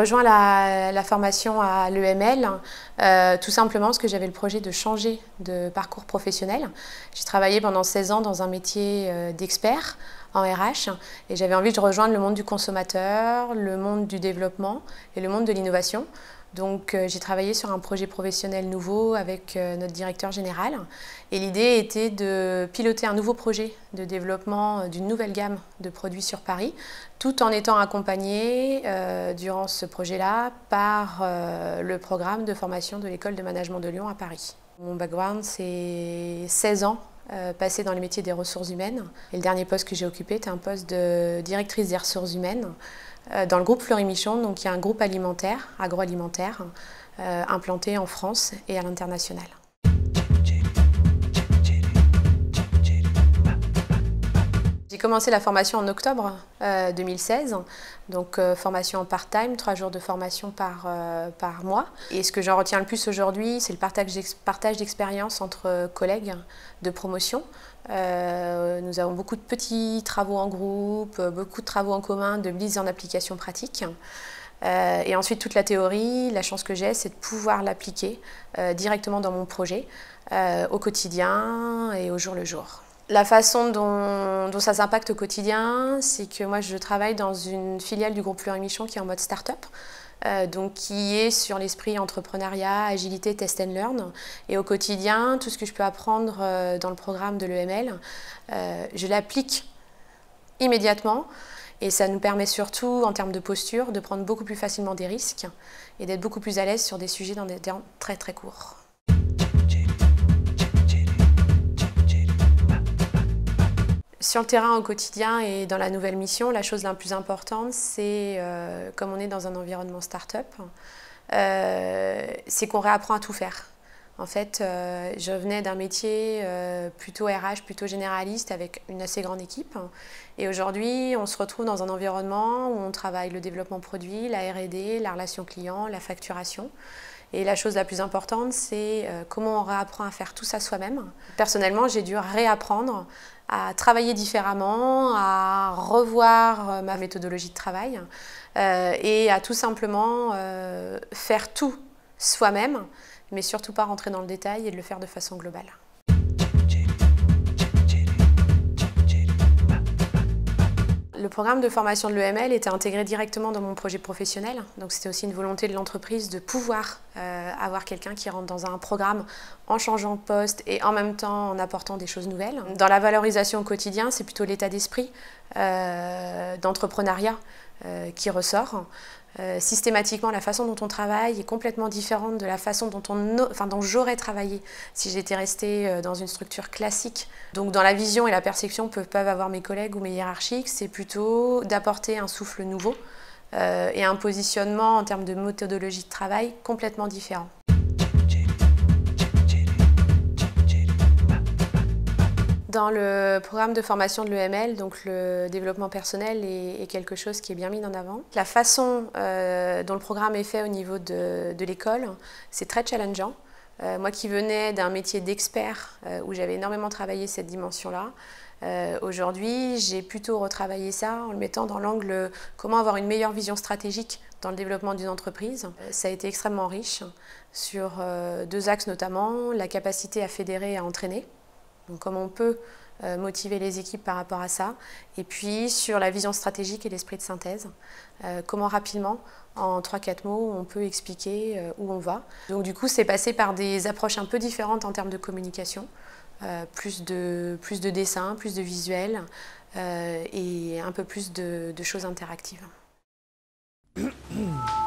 rejoint la, la formation à l'EML, euh, tout simplement parce que j'avais le projet de changer de parcours professionnel. J'ai travaillé pendant 16 ans dans un métier euh, d'expert en RH et j'avais envie de rejoindre le monde du consommateur, le monde du développement et le monde de l'innovation. Donc euh, j'ai travaillé sur un projet professionnel nouveau avec euh, notre directeur général et l'idée était de piloter un nouveau projet de développement euh, d'une nouvelle gamme de produits sur Paris tout en étant accompagné durant ce projet-là par le programme de formation de l'école de management de Lyon à Paris. Mon background c'est 16 ans passés dans les métiers des ressources humaines et le dernier poste que j'ai occupé était un poste de directrice des ressources humaines euh, dans le groupe Fleury-Michon, donc il y a un groupe alimentaire, agroalimentaire, euh, implanté en France et à l'international. J'ai commencé la formation en octobre 2016, euh, donc euh, formation en part-time, trois jours de formation euh, par, mois. Et ce que j'en retiens le plus aujourd'hui, c'est le partage d'expérience entre collègues de promotion. nous avons beaucoup de petits travaux en groupe, beaucoup de travaux en commun, de mise en application pratique. et ensuite, toute la théorie, la chance que j'ai, c'est de pouvoir l'appliquer directement dans mon projet, au quotidien et au jour le jour. La façon dont, ça s'impacte au quotidien, c'est que moi je travaille dans une filiale du groupe Fleury Michon qui est en mode start-up. Euh, donc qui est sur l'esprit entrepreneuriat, agilité, test and learn. Et au quotidien, tout ce que je peux apprendre euh, dans le programme de l'EML, euh, je l'applique immédiatement. Et ça nous permet surtout, en termes de posture, de prendre beaucoup plus facilement des risques et d'être beaucoup plus à l'aise sur des sujets dans des termes très très courts. sur le terrain au quotidien et dans la nouvelle mission, la chose la plus importante, c'est, euh, comme on est dans un environnement start-up, euh, c'est qu'on réapprend à tout faire. En fait, euh, je venais d'un métier plutôt RH, plutôt généraliste, avec une assez grande équipe. Et aujourd'hui, on se retrouve dans un environnement où on travaille le développement produit, la RD, la relation client, la facturation. Et la chose la plus importante, c'est euh, comment on réapprend à faire tout ça soi-même. Personnellement, j'ai dû réapprendre à travailler différemment, à revoir euh, ma méthodologie de travail euh, et à tout simplement faire tout soi-même, mais surtout pas rentrer dans le détail et de le faire de façon globale. Le programme de formation de l'EML était intégré directement dans mon projet professionnel, donc c'était aussi une volonté de l'entreprise de pouvoir euh, avoir quelqu'un qui rentre dans un programme en changeant de poste et en même temps en apportant des choses nouvelles. Dans la valorisation au quotidien, c'est plutôt l'état d'esprit euh, d'entrepreneuriat euh, qui ressort. Euh, systématiquement, la façon dont on travaille est complètement différente de la façon dont, enfin, j'aurais travaillé si j'étais restée euh, dans une structure classique. Donc dans la vision et la perception que peuvent avoir mes collègues ou mes hiérarchiques, c'est plutôt d'apporter un souffle nouveau euh, et un positionnement en termes de méthodologie de travail complètement différent. Dans le programme de formation de l'EML, donc le développement personnel est, quelque chose qui est bien mis en avant. La façon euh, dont le programme est fait au niveau de, l'école, c'est très challengeant. Euh, moi qui venais d'un métier d'expert euh, où j'avais énormément travaillé cette dimension-là, Aujourd'hui, j'ai plutôt retravaillé ça en le mettant dans l'angle comment avoir une meilleure vision stratégique dans le développement d'une entreprise. Ça a été extrêmement riche sur deux axes notamment, la capacité à fédérer et à entraîner comment on peut euh, motiver les équipes par rapport à ça. Et puis sur la vision stratégique et l'esprit de synthèse, euh, comment rapidement, en 3-4 mots, on peut expliquer euh, où on va. Donc du coup, c'est passé par des approches un peu différentes en termes de communication, plus, de, plus de dessins, plus de visuels et un peu plus de choses interactives.